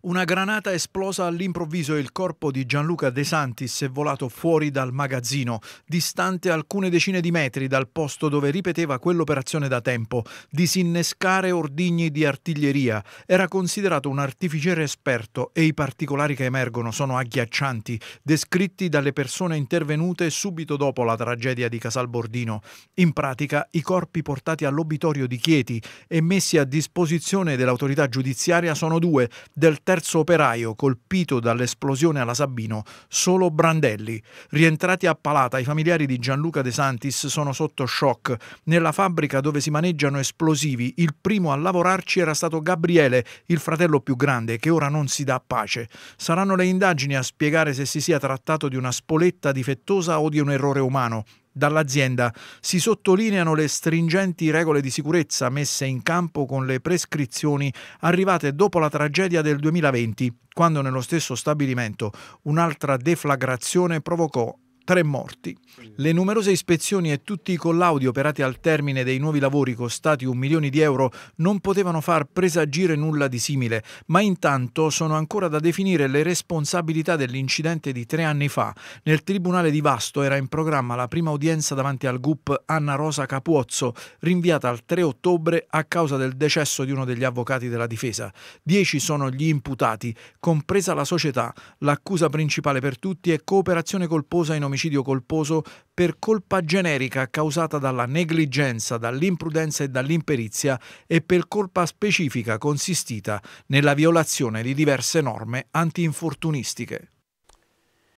Una granata esplosa all'improvviso e il corpo di Gianluca De Santis è volato fuori dal magazzino, distante alcune decine di metri dal posto dove ripeteva quell'operazione da tempo, disinnescare ordigni di artiglieria. Era considerato un artificiere esperto e i particolari che emergono sono agghiaccianti, descritti dalle persone intervenute subito dopo la tragedia di Casalbordino. In pratica, i corpi portati all'obitorio di Chieti e messi a disposizione dell'autorità giudiziaria sono due, del terzo operaio colpito dall'esplosione alla Sabino solo Brandelli. Rientrati a Palata, i familiari di Gianluca De Santis sono sotto shock. Nella fabbrica dove si maneggiano esplosivi, il primo a lavorarci era stato Gabriele, il fratello più grande, che ora non si dà pace. Saranno le indagini a spiegare se si sia trattato di una spoletta difettosa o di un errore umano. Dall'azienda si sottolineano le stringenti regole di sicurezza messe in campo con le prescrizioni arrivate dopo la tragedia del 2020, quando nello stesso stabilimento un'altra deflagrazione provocò tre morti. Le numerose ispezioni e tutti i collaudi operati al termine dei nuovi lavori costati un milione di euro non potevano far presagire nulla di simile, ma intanto sono ancora da definire le responsabilità dell'incidente di tre anni fa. Nel Tribunale di Vasto era in programma la prima udienza davanti al GUP Anna Rosa Capuozzo, rinviata al 3 ottobre a causa del decesso di uno degli avvocati della difesa. Dieci sono gli imputati, compresa la società. L'accusa principale per tutti è cooperazione colposa in omicidio omicidio colposo per colpa generica causata dalla negligenza, dall'imprudenza e dall'imperizia e per colpa specifica consistita nella violazione di diverse norme antinfortunistiche.